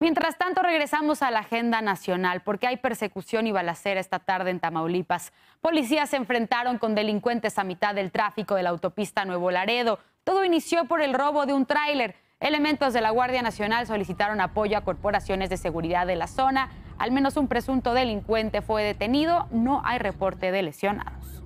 Mientras tanto, regresamos a la agenda nacional porque hay persecución y balacera esta tarde en Tamaulipas. Policías se enfrentaron con delincuentes a mitad del tráfico de la autopista Nuevo Laredo. Todo inició por el robo de un tráiler. Elementos de la Guardia Nacional solicitaron apoyo a corporaciones de seguridad de la zona. Al menos un presunto delincuente fue detenido. No hay reporte de lesionados.